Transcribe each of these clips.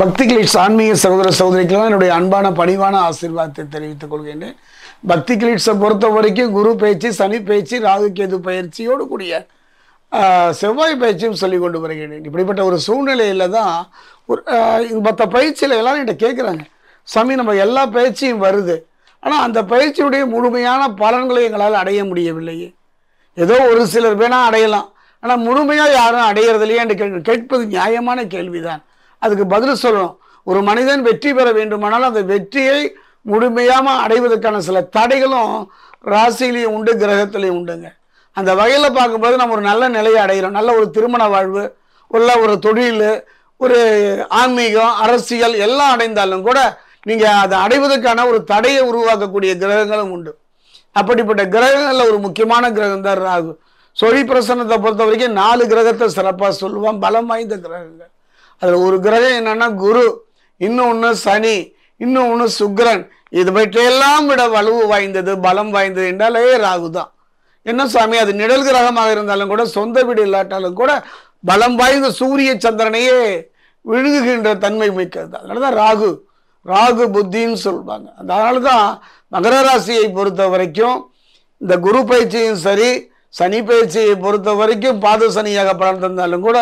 பக்தி ஆன்மீக சகோதர சகோதரிக்கெல்லாம் என்னுடைய அன்பான பணிவான ஆசீர்வாதத்தை தெரிவித்துக் கொள்கின்றேன் பக்தி கிளிட்ஸை பொறுத்த வரைக்கும் குரு பயிற்சி சனி பயிற்சி ராகு கேது பயிற்சியோடு கூடிய செவ்வாய் பயிற்சியும் சொல்லி கொண்டு வருகிறேன் இப்படிப்பட்ட ஒரு சூழ்நிலையில் தான் ஒரு மற்ற பயிற்சியில் எல்லாரும் என்கிட்ட கேட்குறாங்க சாமி நம்ம எல்லா பயிற்சியும் வருது ஆனால் அந்த பயிற்சியுடைய முழுமையான பலன்களை எங்களால் அடைய முடியவில்லையே ஏதோ ஒரு சிலர் வேணால் அடையலாம் ஆனால் முழுமையாக யாரும் அடையிறதில்லையே என்று கேட்பது நியாயமான கேள்விதான் அதுக்கு பதில் சொல்லணும் ஒரு மனிதன் வெற்றி பெற வேண்டுமானால் அந்த வெற்றியை முழுமையாக அடைவதற்கான சில தடைகளும் ராசிலையும் உண்டு கிரகத்திலையும் உண்டுங்க அந்த வகையில் பார்க்கும்போது நம்ம ஒரு நல்ல நிலையை அடைகிறோம் நல்ல ஒரு திருமண வாழ்வு உள்ள ஒரு தொழில் ஒரு ஆன்மீகம் அரசியல் எல்லாம் அடைந்தாலும் கூட நீங்கள் அதை அடைவதற்கான ஒரு தடையை உருவாக்கக்கூடிய கிரகங்களும் உண்டு அப்படிப்பட்ட கிரகங்களில் ஒரு முக்கியமான கிரகம் தான் ராகு சொரி பிரசன்னத்தை பொறுத்த வரைக்கும் நாலு கிரகத்தை சிறப்பாக சொல்லுவான் பலம் வாய்ந்த கிரகங்கள் அதில் ஒரு கிரகம் என்னன்னா குரு இன்னொன்று சனி இன்னொன்று சுக்கரன் இது பற்றியெல்லாம் விட வலுவு வாய்ந்தது பலம் வாய்ந்தது என்றாலே ராகு தான் என்ன சுவாமி அது நிழல் கிரகமாக இருந்தாலும் கூட சொந்த வீடு இல்லாட்டாலும் கூட பலம் வாய்ந்த சூரிய சந்திரனையே விழுங்குகின்ற தன்மை மிக்கது அதனால தான் ராகு ராகு புத்தின்னு சொல்வாங்க அதனால தான் மகர ராசியை பொறுத்த வரைக்கும் இந்த குரு பயிற்சியும் சரி சனி பயிற்சியை பொறுத்த வரைக்கும் பாத சனியாக பலன் தந்தாலும் கூட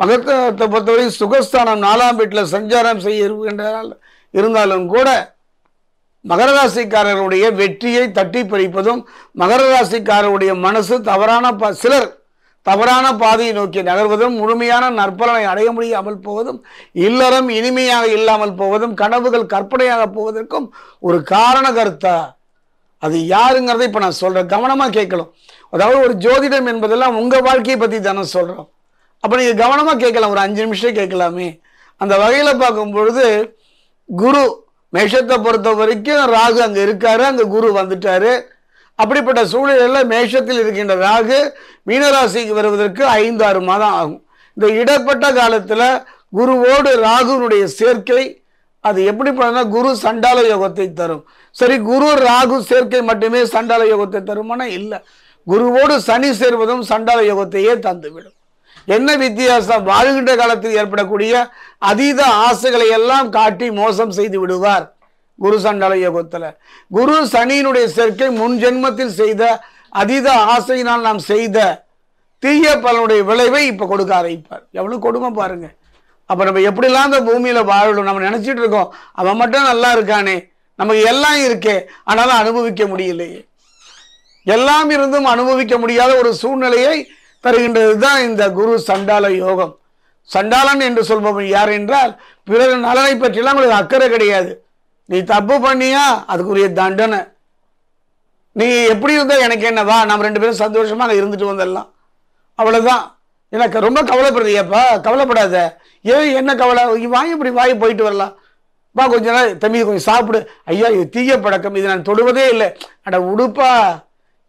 மகத்தத்தை பொறுத்தவரை சுகஸ்தானம் நாலாம் வீட்டில் சஞ்சாரம் செய்ய இருக்கின்றால் இருந்தாலும் கூட மகர ராசிக்காரருடைய வெற்றியை தட்டி பறிப்பதும் மகர ராசிக்காரருடைய மனசு தவறான பா சிலர் தவறான பாதையை நோக்கி நகர்வதும் முழுமையான நற்பலனை அடைய முடியாமல் போவதும் இல்லறம் இனிமையாக இல்லாமல் போவதும் கனவுகள் கற்பனையாக போவதற்கும் ஒரு காரண கருத்தா அது யாருங்கிறத இப்போ நான் சொல்கிறேன் கவனமாக கேட்கணும் அதாவது ஒரு ஜோதிடம் என்பதெல்லாம் உங்கள் வாழ்க்கையை பற்றி தானே சொல்கிறோம் அப்போ நீங்கள் கவனமாக கேட்கலாம் ஒரு அஞ்சு நிமிஷம் கேட்கலாமே அந்த வகையில் பார்க்கும் பொழுது குரு மேஷத்தை பொறுத்த வரைக்கும் ராகு அங்கே இருக்காரு அங்கே குரு வந்துட்டாரு அப்படிப்பட்ட சூழ்நிலையில் மேஷத்தில் இருக்கின்ற ராகு மீனராசிக்கு வருவதற்கு ஐந்து ஆறு மாதம் ஆகும் இந்த இடப்பட்ட காலத்தில் குருவோடு ராகுனுடைய சேர்க்கை அது எப்படி பண்ணா குரு சண்டால யோகத்தை தரும் சரி குரு ராகு சேர்க்கை மட்டுமே சண்டால யோகத்தை தருமானா இல்லை குருவோடு சனி சேர்வதும் சண்டால யோகத்தையே தந்துவிடும் என்ன வித்தியாசம் வாழ்கின்ற காலத்தில் ஏற்படக்கூடிய அதீத ஆசைகளை எல்லாம் காட்டி மோசம் செய்து விடுவார் குரு சண்டால யோகத்தில் குரு சனியினுடைய சேர்க்கை முன் ஜென்மத்தில் செய்த அதீத ஆசையினால் நாம் செய்த தீய பலனுடைய விளைவை இப்போ கொடுக்க ஆரம்பிப்பார் எவ்வளோ கொடுமை பாருங்க அப்போ நம்ம எப்படிலாம் அந்த பூமியில் வாழணும் நம்ம நினச்சிட்டு இருக்கோம் அவன் மட்டும் நல்லா இருக்கானே நமக்கு எல்லாம் இருக்கே ஆனாலும் அனுபவிக்க முடியலையே எல்லாம் இருந்தும் அனுபவிக்க முடியாத ஒரு சூழ்நிலையை தருகின்றது தான் இந்த குரு சண்டால யோகம் சண்டாளன் என்று சொல்பவன் யார் என்றால் பிறர் நலனை பற்றிலாம் உங்களுக்கு அக்கறை கிடையாது நீ தப்பு பண்ணியா அதுக்குரிய தண்டனை நீ எப்படி இருந்தால் எனக்கு என்னவா நம்ம ரெண்டு பேரும் சந்தோஷமாக இருந்துட்டு வந்துடலாம் அவ்வளோதான் எனக்கு ரொம்ப ஏப்பா கவலைப்படாத ஏன் என்ன கவலை வாய் இப்படி வாங்கி போயிட்டு வரலாம் பா கொஞ்ச நாள் தம்பி கொஞ்சம் சாப்பிடு ஐயா இது தீய பழக்கம் இது நான் தொடுவதே இல்லை அட உடுப்பா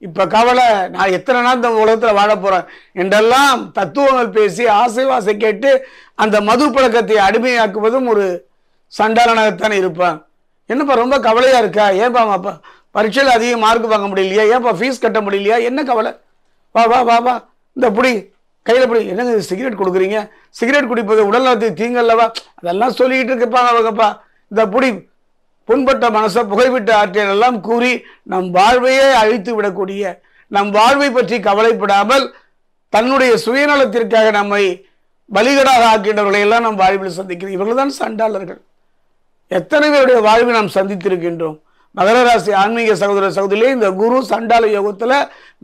இப்போ கவலை நான் எத்தனை நாள் இந்த உலகத்தில் வாழ போகிறேன் என்றெல்லாம் தத்துவங்கள் பேசி ஆசை வாசை கேட்டு அந்த மது பழக்கத்தை அடிமையாக்குவதும் ஒரு சண்டாரனாகத்தானே இருப்பேன் என்னப்பா ரொம்ப கவலையாக இருக்கா ஏன்பா மாப்பா பரீட்சையில் அதிகம் மார்க் வாங்க முடியலையா ஏன்பா ஃபீஸ் கட்ட முடியலையா என்ன கவலை வா வா வா வா இந்த புடி கையில் பிடி என்னங்க சிகரெட் கொடுக்குறீங்க சிகரெட் குடிப்பது உடல் நலத்துக்கு தீங்கல்லவா அதெல்லாம் சொல்லிக்கிட்டு இருக்கப்பா அவங்கப்பா இந்த புடி புண்பட்ட மனசை புகைவிட்டு எல்லாம் கூறி நம் வாழ்வையே அழித்து விடக்கூடிய நம் வாழ்வை பற்றி கவலைப்படாமல் தன்னுடைய சுயநலத்திற்காக நம்மை பலிகடாக ஆக்கின்றவர்களை எல்லாம் நம் வாழ்வில் சந்திக்கிறோம் இவர்கள் தான் சண்டாளர்கள் எத்தனை பேருடைய வாழ்வை நாம் சந்தித்திருக்கின்றோம் மகர ராசி ஆன்மீக சகோதர சகோதரியிலே இந்த குரு சண்டால யோகத்தில்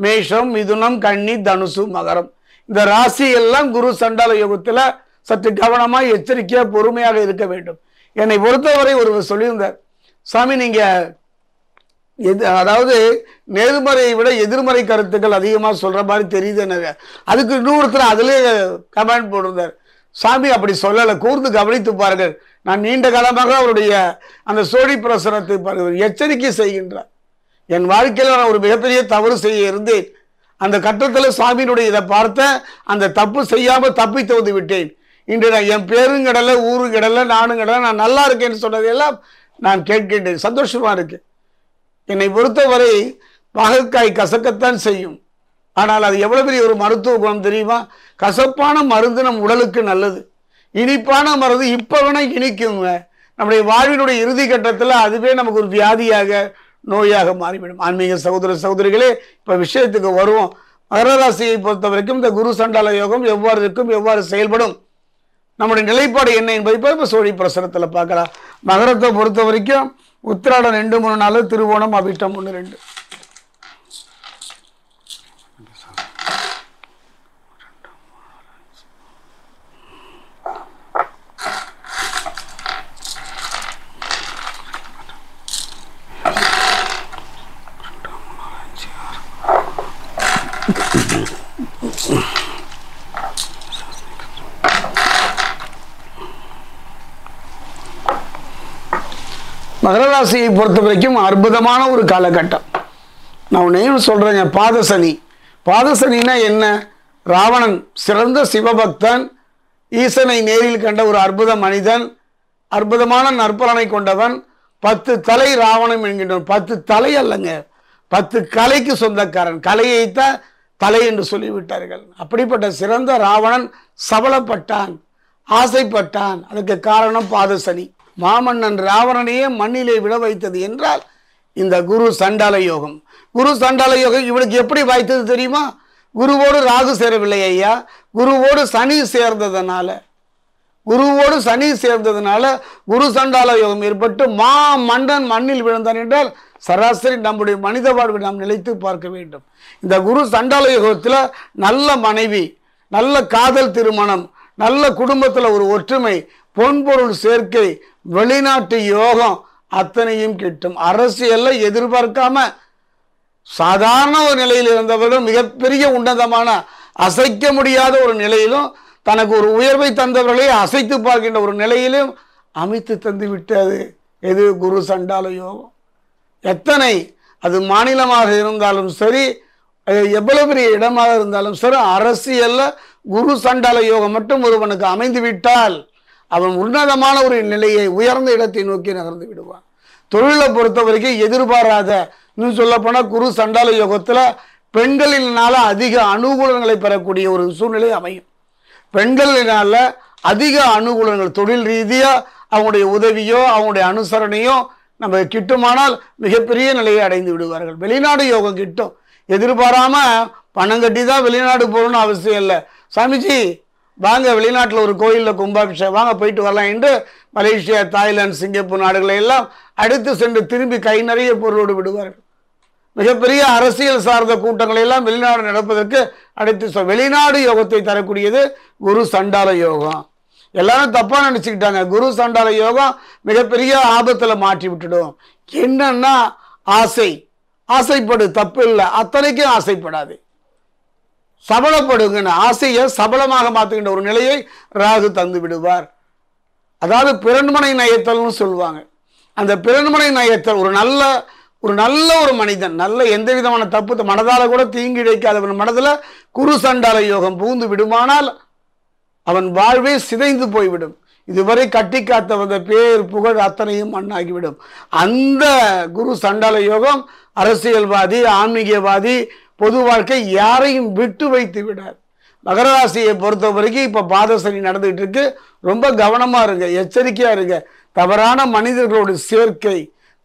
மேஷம் மிதுனம் கன்னி தனுசு மகரம் இந்த ராசி எல்லாம் குரு சண்டால யோகத்தில் சற்று கவனமாக எச்சரிக்கையாக பொறுமையாக இருக்க வேண்டும் என்னை பொறுத்தவரை ஒருவர் சொல்லியிருந்தார் சாமி நீங்க எது அதாவது நேர்மறையை விட எதிர்மறை கருத்துக்கள் அதிகமாக சொல்கிற மாதிரி தெரியுது என்ன அதுக்கு இன்னொருத்தர் அதிலே கமெண்ட் போட்டிருந்தார் சாமி அப்படி சொல்லலை கூர்ந்து கவனித்து பாருங்கள் நான் நீண்ட காலமாக அவருடைய அந்த சோழி பிரசனத்தை பாருங்கள் எச்சரிக்கை செய்கின்றார் என் வாழ்க்கையில் நான் ஒரு மிகப்பெரிய தவறு செய்ய இருந்தேன் அந்த கட்டத்தில் சாமியினுடைய இதை பார்த்த அந்த தப்பு செய்யாமல் தப்பித்து வந்து விட்டேன் இன்று நான் என் பேருங்கடலை ஊருங்கடலை நானுங்கடலை நான் நல்லா இருக்கேன்னு சொன்னதெல்லாம் நான் கேட்கின்றேன் சந்தோஷமாக இருக்கு என்னை பொறுத்தவரை பாகக்காய் கசக்கத்தான் செய்யும் ஆனால் அது எவ்வளோ பெரிய ஒரு மருத்துவ குணம் தெரியுமா கசப்பான மருந்து நம் உடலுக்கு நல்லது இனிப்பான மருந்து இப்போ வேணால் இனிக்குங்க நம்முடைய வாழ்வினுடைய இறுதி கட்டத்தில் அதுவே நமக்கு ஒரு வியாதியாக நோயாக மாறிவிடும் ஆன்மீக சகோதர சகோதரிகளே இப்போ விஷயத்துக்கு வருவோம் மகர ராசியை பொறுத்த வரைக்கும் இந்த குரு சண்டால யோகம் எவ்வாறு இருக்கும் எவ்வாறு செயல்படும் நம்முடைய நிலைப்பாடு என்ன என்பதை இப்போ சோழி பிரசனத்தில் பார்க்கலாம் மகரத்தை பொறுத்த வரைக்கும் உத்திராடம் ரெண்டு மூணு நாள் திருவோணம் அபிஷ்டம் ஒன்று ரெண்டு ராசியை பொறுத்த வரைக்கும் அற்புதமான ஒரு காலகட்டம் நான் உன்னையும் சொல்கிறேங்க பாதசனி பாதசனின்னா என்ன ராவணன் சிறந்த சிவபக்தன் ஈசனை நேரில் கண்ட ஒரு அற்புத மனிதன் அற்புதமான நற்பலனை கொண்டவன் பத்து தலை ராவணம் என்கின்றவன் பத்து தலை அல்லங்க பத்து கலைக்கு சொந்தக்காரன் கலையை தான் தலை என்று சொல்லிவிட்டார்கள் அப்படிப்பட்ட சிறந்த ராவணன் சபலப்பட்டான் ஆசைப்பட்டான் அதுக்கு காரணம் பாதசனி மாமன்னன் ராவணனையே மண்ணிலே விட வைத்தது என்றால் இந்த குரு சண்டால யோகம் குரு சண்டால யோகம் இவனுக்கு எப்படி வாய்த்தது தெரியுமா குருவோடு ராகு சேரவில்லை ஐயா குருவோடு சனி சேர்ந்ததுனால குருவோடு சனி சேர்ந்ததுனால குரு சண்டால யோகம் ஏற்பட்டு மா மன்னன் மண்ணில் விழுந்தான் என்றால் சராசரி நம்முடைய மனித வாழ்வில் நாம் நிலைத்து பார்க்க வேண்டும் இந்த குரு சண்டால யோகத்தில் நல்ல மனைவி நல்ல காதல் திருமணம் நல்ல குடும்பத்தில் ஒரு ஒற்றுமை பொன்பொருள் சேர்க்கை வெளிநாட்டு யோகம் அத்தனையும் கிட்டும் அரசியல்ல எதிர்பார்க்காம சாதாரண ஒரு நிலையில் இருந்தவர்களும் மிகப்பெரிய உன்னதமான அசைக்க முடியாத ஒரு நிலையிலும் தனக்கு ஒரு உயர்வை தந்தவர்களை அசைத்து பார்க்கின்ற ஒரு நிலையிலும் அமைத்து தந்து விட்டது எது குரு சண்டால யோகம் எத்தனை அது மாநிலமாக இருந்தாலும் சரி எவ்வளவு பெரிய இடமாக இருந்தாலும் சரி அரசியலில் குரு சண்டால யோகம் மட்டும் ஒருவனுக்கு அமைந்து விட்டால் அவன் உன்னதமான ஒரு நிலையை உயர்ந்த இடத்தை நோக்கி நகர்ந்து விடுவான் தொழிலை பொறுத்த வரைக்கும் எதிர்பாராத இன்னும் சொல்லப்போனால் குரு சண்டால யோகத்தில் பெண்களினால அதிக அனுகூலங்களை பெறக்கூடிய ஒரு சூழ்நிலை அமையும் பெண்களினால அதிக அனுகூலங்கள் தொழில் ரீதியாக அவங்களுடைய உதவியோ அவங்களுடைய அனுசரணையோ நம்ம கிட்டுமானால் மிகப்பெரிய நிலையை அடைந்து விடுவார்கள் வெளிநாடு யோகம் கிட்டும் எதிர்பாராமல் பணம் கட்டி தான் வெளிநாடு போகணும்னு அவசியம் இல்லை சாமிஜி வாங்க வெளிநாட்டில் ஒரு கோயிலில் கும்பாபிஷேகம் வாங்க போயிட்டு வரலாம் என்று மலேசியா தாய்லாந்து சிங்கப்பூர் நாடுகளை எல்லாம் அடுத்து சென்று திரும்பி கை நிறைய பொருளோடு விடுவார்கள் மிகப்பெரிய அரசியல் சார்ந்த கூட்டங்களை எல்லாம் வெளிநாடு நடப்பதற்கு அடுத்து வெளிநாடு யோகத்தை தரக்கூடியது குரு சண்டால யோகம் எல்லாரும் தப்பாக நினச்சிக்கிட்டாங்க குரு சண்டால யோகம் மிகப்பெரிய ஆபத்தில் மாற்றி விட்டுடும் என்னன்னா ஆசை ஆசைப்படு தப்பு இல்லை அத்தனைக்கும் ஆசைப்படாது சபலப்படுங்கிற ஆசையை சபலமாக மாற்றுகின்ற ஒரு நிலையை ராகு தந்து விடுவார் அதாவது பிறன்மனை நயத்தல்னு சொல்லுவாங்க அந்த பிறன்மனை நயத்தல் ஒரு நல்ல ஒரு நல்ல ஒரு மனிதன் நல்ல எந்த விதமான தப்பு மனதால் கூட தீங்கு இழைக்காதவன் மனதில் குரு சண்டால யோகம் பூந்து விடுமானால் அவன் வாழ்வே சிதைந்து போய்விடும் இதுவரை கட்டி காத்த வந்த பேர் புகழ் அத்தனையும் மண்ணாகிவிடும் அந்த குரு சண்டால யோகம் அரசியல்வாதி ஆன்மீகவாதி பொது வாழ்க்கை யாரையும் விட்டு வைத்து விடாது மகர ராசியை பொறுத்த வரைக்கும் இப்போ பாதசனி நடந்துகிட்டு இருக்கு ரொம்ப கவனமாக இருங்க எச்சரிக்கையாக இருங்க தவறான மனிதர்களோட சேர்க்கை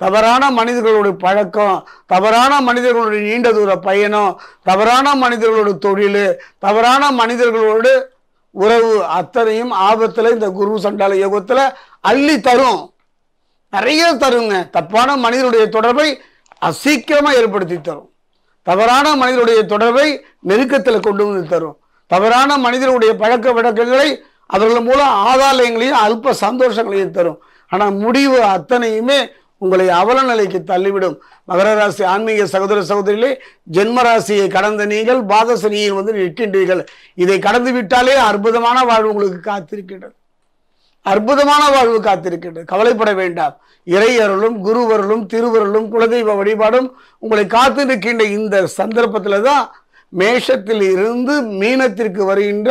தவறான மனிதர்களோட பழக்கம் தவறான மனிதர்களுடைய நீண்ட தூர பயணம் தவறான மனிதர்களோட தொழில் தவறான மனிதர்களோட உறவு அத்தனையும் ஆபத்தில் இந்த குரு சண்டால யோகத்தில் அள்ளி தரும் நிறைய தருங்க தப்பான மனிதனுடைய தொடர்பை அசீக்கிரமாக ஏற்படுத்தி தரும் தவறான மனிதனுடைய தொடர்பை நெருக்கத்தில் கொண்டு வந்து தரும் தவறான மனிதனுடைய பழக்க வழக்கங்களை அவர்கள் மூலம் ஆதாலயங்களையும் அல்ப சந்தோஷங்களையும் தரும் ஆனால் முடிவு அத்தனையுமே உங்களை அவல நிலைக்கு தள்ளிவிடும் மகர ராசி ஆன்மீக சகோதர சகோதரிகளே ஜென்ம ராசியை கடந்த நீங்கள் பாதசனியில் வந்து நிற்கின்றீர்கள் இதை கடந்து விட்டாலே அற்புதமான வாழ்வு உங்களுக்கு காத்திருக்கின்றது அற்புதமான வாழ்வு காத்திருக்கின்றது கவலைப்பட வேண்டாம் இறையருளும் குருவருளும் திருவருளும் குலதெய்வ வழிபாடும் உங்களை காத்திருக்கின்ற இந்த சந்தர்ப்பத்தில் தான் மேஷத்தில் இருந்து மீனத்திற்கு வருகின்ற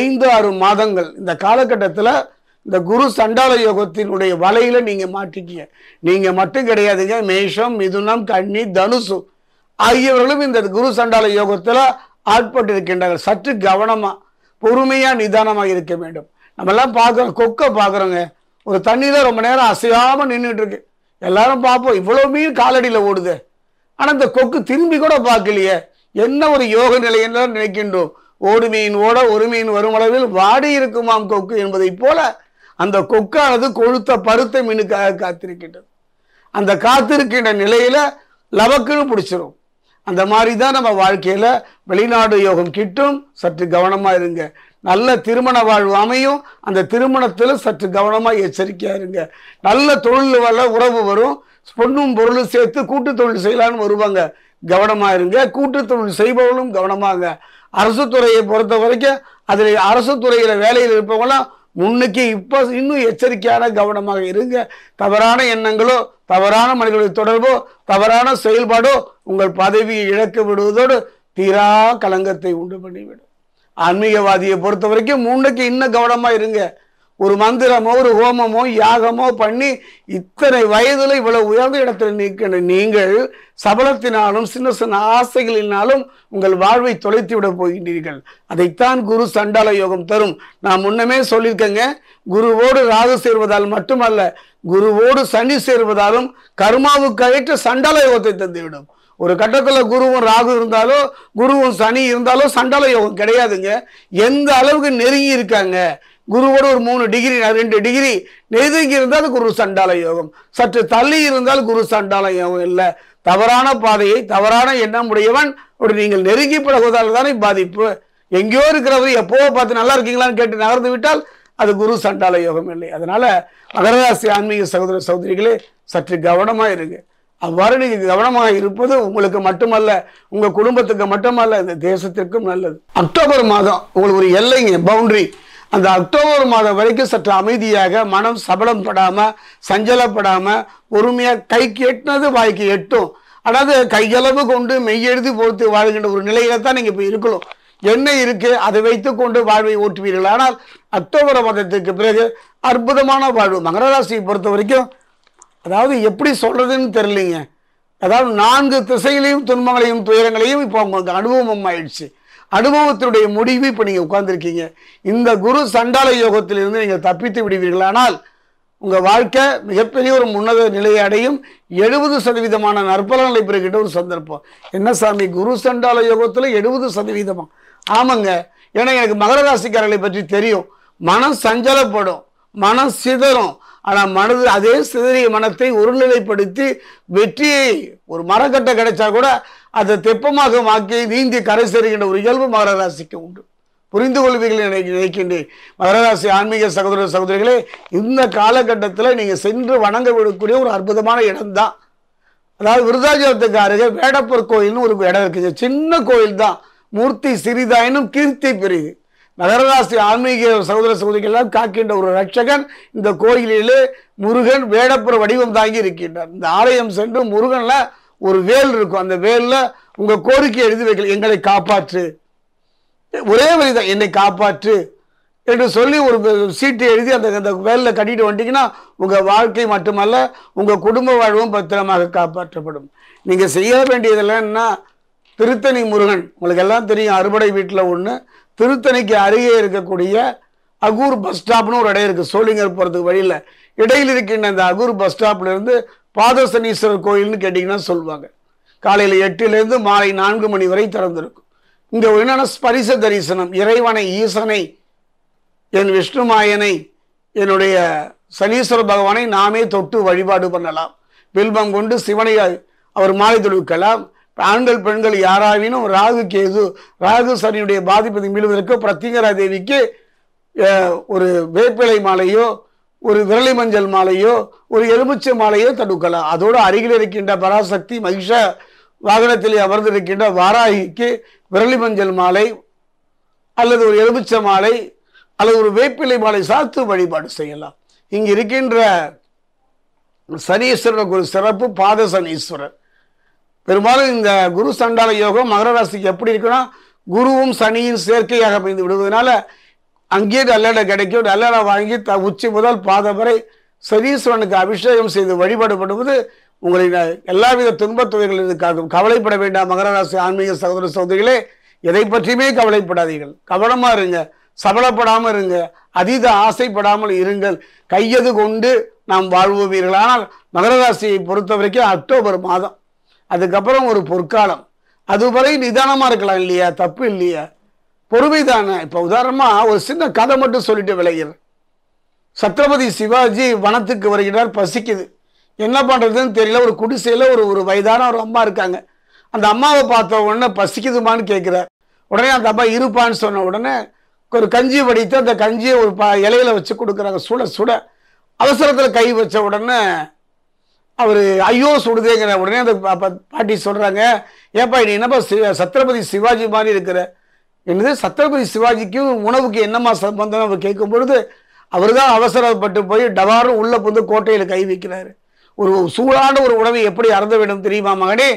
ஐந்து ஆறு மாதங்கள் இந்த காலகட்டத்தில் இந்த குரு சண்டால யோகத்தினுடைய வலையில் நீங்கள் மாட்டிக்கீங்க நீங்கள் மட்டும் கிடையாதுங்க மேஷம் மிதுனம் கன்னி தனுசு ஆகியவர்களும் இந்த குரு சண்டால யோகத்தில் ஆட்பட்டிருக்கின்றார்கள் சற்று கவனமாக பொறுமையாக நிதானமாக இருக்க வேண்டும் நம்மெல்லாம் பார்க்குறோம் கொக்கை பார்க்குறோங்க ஒரு தண்ணியில் ரொம்ப நேரம் அசையாமல் நின்றுட்டு இருக்கு எல்லாரும் பார்ப்போம் இவ்வளோ மீன் காலடியில் ஓடுது ஆனால் இந்த கொக்கு திரும்பி கூட பார்க்கலையே என்ன ஒரு யோக நிலையெல்லாம் நினைக்கின்றோம் ஓடு மீன் ஓட ஒரு மீன் வரும் அளவில் வாடி இருக்குமாம் கொக்கு என்பதைப் போல அந்த கொக்கானது கொழுத்த பருத்த மீனுக்காக காத்திருக்கின்றது அந்த காத்திருக்கின்ற நிலையில் லவக்குன்னு பிடிச்சிரும் அந்த மாதிரி தான் நம்ம வாழ்க்கையில் வெளிநாடு யோகம் கிட்டும் சற்று கவனமாக இருங்க நல்ல திருமண வாழ்வு அமையும் அந்த திருமணத்தில் சற்று கவனமாக எச்சரிக்கையாக இருங்க நல்ல தொழில் வள உறவு வரும் பொண்ணும் பொருளும் சேர்த்து கூட்டு தொழில் செய்யலான்னு வருவாங்க கவனமாக இருங்க கூட்டு தொழில் செய்பவர்களும் கவனமாக அரசு துறையை பொறுத்த வரைக்கும் அதில் அரசு துறையில் வேலையில் இருப்பவங்களாம் முன்னுக்கு இப்போ இன்னும் எச்சரிக்கையான கவனமாக இருங்க தவறான எண்ணங்களோ தவறான மனிதர்களுடைய தொடர்போ தவறான செயல்பாடோ உங்கள் பதவியை இழக்க விடுவதோடு தீரா கலங்கத்தை உண்டு பண்ணிவிடும் ஆன்மீகவாதியை பொறுத்த வரைக்கும் மூண்டைக்கு இன்னும் கவனமாக இருங்க ஒரு மந்திரமோ ஒரு ஹோமமோ யாகமோ பண்ணி இத்தனை வயதில் இவ்வளவு உயர்ந்த இடத்துல நிற்கிற நீங்கள் சபலத்தினாலும் சின்ன சின்ன ஆசைகளினாலும் உங்கள் வாழ்வை தொலைத்து விட போகின்றீர்கள் அதைத்தான் குரு சண்டால யோகம் தரும் நான் முன்னமே சொல்லியிருக்கேங்க குருவோடு ராகு சேர்வதால் மட்டுமல்ல குருவோடு சனி சேர்வதாலும் கர்மாவுக்கு அழைத்து சண்டால யோகத்தை தந்துவிடும் ஒரு கட்டத்தில் குருவும் ராகு இருந்தாலோ குருவும் சனி இருந்தாலோ சண்டால யோகம் கிடையாதுங்க எந்த அளவுக்கு நெருங்கி இருக்காங்க குருவோட ஒரு மூணு டிகிரி ரெண்டு டிகிரி நெருங்கி இருந்தால் குரு சண்டால யோகம் சற்று தள்ளி இருந்தால் குரு சண்டால யோகம் இல்லை தவறான பாதையை தவறான எண்ணம் உடையவன் ஒரு நீங்கள் நெருங்கி பழகுவதால் தானே பாதிப்பு எங்கேயோ இருக்கிறவர் எப்போ பார்த்து நல்லா இருக்கீங்களான்னு கேட்டு நகர்ந்து விட்டால் அது குரு சண்டால யோகம் இல்லை அதனால மகரராசி ஆன்மீக சகோதர சௌதரிகளே சற்று கவனமாக இருக்குது அவ்வாறு நீங்கள் கவனமாக இருப்பது உங்களுக்கு மட்டுமல்ல உங்கள் குடும்பத்துக்கு மட்டுமல்ல இந்த தேசத்திற்கும் நல்லது அக்டோபர் மாதம் உங்களுக்கு ஒரு எல்லைங்க பவுண்டரி அந்த அக்டோபர் மாதம் வரைக்கும் சற்று அமைதியாக மனம் சபலம் படாமல் சஞ்சலப்படாமல் பொறுமையாக கைக்கு எட்டினது வாய்க்கு எட்டும் அதாவது கையளவு கொண்டு மெய்யெழுதி பொறுத்து வாழ்கின்ற ஒரு நிலையில தான் நீங்கள் இப்போ இருக்கணும் என்ன இருக்கு அதை வைத்து கொண்டு வாழ்வை ஓட்டுவீர்கள் ஆனால் அக்டோபர் மாதத்திற்கு பிறகு அற்புதமான வாழ்வு மகர ராசியை பொறுத்த வரைக்கும் அதாவது எப்படி சொல்கிறதுன்னு தெரியலீங்க அதாவது நான்கு திசையிலையும் துன்பங்களையும் துயரங்களையும் இப்போ உங்களுக்கு அனுபவம் ஆயிடுச்சு அனுபவத்தினுடைய முடிவு இப்போ நீங்கள் உட்கார்ந்துருக்கீங்க இந்த குரு சண்டால யோகத்திலிருந்து நீங்கள் தப்பித்து விடுவீர்கள் ஆனால் உங்கள் வாழ்க்கை மிகப்பெரிய ஒரு முன்னத நிலையை அடையும் எழுபது சதவீதமான நற்பலன்களை பெறுகின்ற ஒரு சந்தர்ப்பம் என்ன சாமி குரு சண்டால யோகத்தில் எழுபது சதவீதமா ஆமாங்க ஏன்னா எனக்கு மகர ராசிக்காரர்களை பற்றி தெரியும் மனம் சஞ்சலப்படும் மனம் சிதறும் ஆனால் மனது அதே சிதறிய மனத்தை ஒருநிலைப்படுத்தி வெற்றியை ஒரு மரக்கட்டை கிடைச்சா கூட அதை தெப்பமாக வாக்கி நீந்தி கரை சேருகின்ற ஒரு இயல்பு மகராசிக்கு உண்டு புரிந்து கொள்வீர்கள் நினைக்கின்றேன் மகராசி ஆன்மீக சகோதர சகோதரிகளே இந்த காலகட்டத்தில் நீங்கள் சென்று வணங்க விடக்கூடிய ஒரு அற்புதமான இடம்தான் அதாவது விருதாச்சலத்துக்கு அருகே வேடப்பூர் கோயில்னு ஒரு இடம் இருக்குது சின்ன கோயில் தான் மூர்த்தி சிறிதாயினும் கீர்த்தி பெரியது மகரராசி ஆன்மீக சகோதர சகோதரிகளெல்லாம் காக்கின்ற ஒரு ரட்சகன் இந்த கோயிலிலே முருகன் வேடப்புற வடிவம் தாங்கி இருக்கின்றார் இந்த ஆலயம் சென்று முருகனில் ஒரு வேல் இருக்கும் அந்த வேலில் உங்கள் கோரிக்கை எழுதி வைக்கல எங்களை காப்பாற்று ஒரே வழி தான் என்னை காப்பாற்று என்று சொல்லி ஒரு சீட்டு எழுதி அந்த அந்த வேலில் கட்டிட்டு வந்துட்டிங்கன்னா உங்கள் வாழ்க்கை மட்டுமல்ல உங்கள் குடும்ப வாழ்வும் பத்திரமாக காப்பாற்றப்படும் நீங்கள் செய்ய வேண்டியதெல்லாம் என்ன திருத்தணி முருகன் உங்களுக்கு எல்லாம் தெரியும் அறுபடை வீட்டில் ஒன்று திருத்தணிக்கு அருகே இருக்கக்கூடிய அகூர் பஸ் ஸ்டாப்னு ஒரு இடம் இருக்குது சோழிங்கர் போகிறதுக்கு வழியில் இடையில் இருக்கின்ற அந்த அகூர் பஸ் ஸ்டாப்லேருந்து பாதசனீஸ்வரர் கோயில்னு கேட்டிங்கன்னா சொல்லுவாங்க காலையில் எட்டுலேருந்து மாலை நான்கு மணி வரை திறந்திருக்கும் இங்கே என்னென்ன ஸ்பரிச தரிசனம் இறைவனை ஈசனை என் விஷ்ணுமாயனை என்னுடைய சனீஸ்வர பகவானை நாமே தொட்டு வழிபாடு பண்ணலாம் வில்பம் கொண்டு சிவனை அவர் மாலை தொழுவிக்கலாம் ஆண்கள் பெண்கள் யாராவினும் ராகு கேது ராகு சனியுடைய பாதிப்பதை மீளுவதற்கு பிரத்திகரா தேவிக்கு ஒரு வேப்பிலை மாலையோ ஒரு விரலை மஞ்சள் மாலையோ ஒரு எலுமிச்சை மாலையோ தடுக்கலாம் அதோடு அருகில் இருக்கின்ற பராசக்தி மகிஷ வாகனத்திலே அமர்ந்திருக்கின்ற வாராகிக்கு விரலி மஞ்சள் மாலை அல்லது ஒரு எலுமிச்சை மாலை அல்லது ஒரு வேப்பிலை மாலை சாத்து வழிபாடு செய்யலாம் இங்கு இருக்கின்ற சனீஸ்வரனுக்கு ஒரு சிறப்பு பாத சனீஸ்வரர் பெரும்பாலும் இந்த குரு சண்டால யோகம் மகர ராசிக்கு எப்படி இருக்குன்னா குருவும் சனியின் சேர்க்கையாக அமைந்து விடுவதனால அங்கேயே நல்லடை கிடைக்கும் நல்லடை வாங்கி த உச்சி முதல் பாதம் வரை சனீஸ்வரனுக்கு அபிஷேகம் செய்து வழிபாடு பண்ணுவது உங்களை எல்லாவித துன்பத் துவைகளிலிருந்து காக்கும் கவலைப்பட வேண்டாம் மகர ராசி ஆன்மீக சகோதர சகோதரிகளே எதை பற்றியுமே கவலைப்படாதீர்கள் கவனமாக இருங்க சபலப்படாமல் இருங்க அதீத ஆசைப்படாமல் இருங்கள் கையது கொண்டு நாம் வாழ்வீர்கள் ஆனால் மகர ராசியை பொறுத்த வரைக்கும் அக்டோபர் மாதம் அதுக்கப்புறம் ஒரு பொற்காலம் அதுவரை நிதானமாக இருக்கலாம் இல்லையா தப்பு இல்லையா பொறுமை தானே இப்போ உதாரணமாக ஒரு சின்ன கதை மட்டும் சொல்லிட்டு விளையிற சத்ரபதி சிவாஜி வனத்துக்கு வருகிறார் பசிக்குது என்ன பண்ணுறதுன்னு தெரியல ஒரு குடிசையில் ஒரு ஒரு வயதான ஒரு அம்மா இருக்காங்க அந்த அம்மாவை பார்த்த உடனே பசிக்குதுமான்னு கேட்குறார் உடனே அந்த அம்மா இருப்பான்னு சொன்ன உடனே ஒரு கஞ்சி வடித்து அந்த கஞ்சியை ஒரு ப இலையில வச்சு கொடுக்குறாங்க சுட சுட அவசரத்தில் கை வச்ச உடனே அவர் ஐயோ சுடுதேங்கிற உடனே அந்த பாட்டி சொல்கிறாங்க ஏப்பா நீ என்னப்பா சத்ரபதி சிவாஜி மாதிரி இருக்கிற என்னது சத்ரபதி சிவாஜிக்கும் உணவுக்கு என்னம்மா சம்பந்தம் அவர் கேட்கும் பொழுது அவர் தான் அவசரப்பட்டு போய் டவாரும் உள்ளே புந்து கோட்டையில் கை வைக்கிறாரு ஒரு சூடான ஒரு உணவை எப்படி அறந்த வேண்டும் தெரியுமா மகனே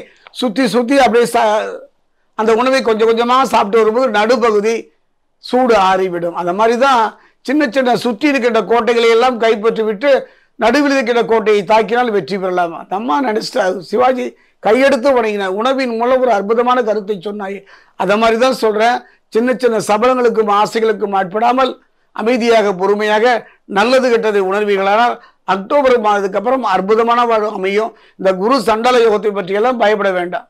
சுற்றி சுற்றி அப்படியே ச அந்த உணவை கொஞ்சம் கொஞ்சமாக சாப்பிட்டு வரும்போது நடுப்பகுதி சூடு ஆறிவிடும் அந்த மாதிரி தான் சின்ன சின்ன சுற்றி இருக்கின்ற கோட்டைகளை எல்லாம் கைப்பற்றி விட்டு நடுவில் இருக்கிற கோட்டையை தாக்கினால் வெற்றி பெறலாமா தம்மா நினைச்சிட்டா சிவாஜி கையெடுத்து வணங்கினார் உணவின் மூலம் ஒரு அற்புதமான கருத்தை சொன்னாய் அதை மாதிரி தான் சொல்கிறேன் சின்ன சின்ன சபலங்களுக்கும் ஆசைகளுக்கும் ஆட்படாமல் அமைதியாக பொறுமையாக நல்லது கெட்டதை உணர்வீர்களானால் அக்டோபர் மாதத்துக்கு அப்புறம் அற்புதமான வாழ்வு அமையும் இந்த குரு சண்டால யோகத்தை பற்றியெல்லாம் பயப்பட வேண்டாம்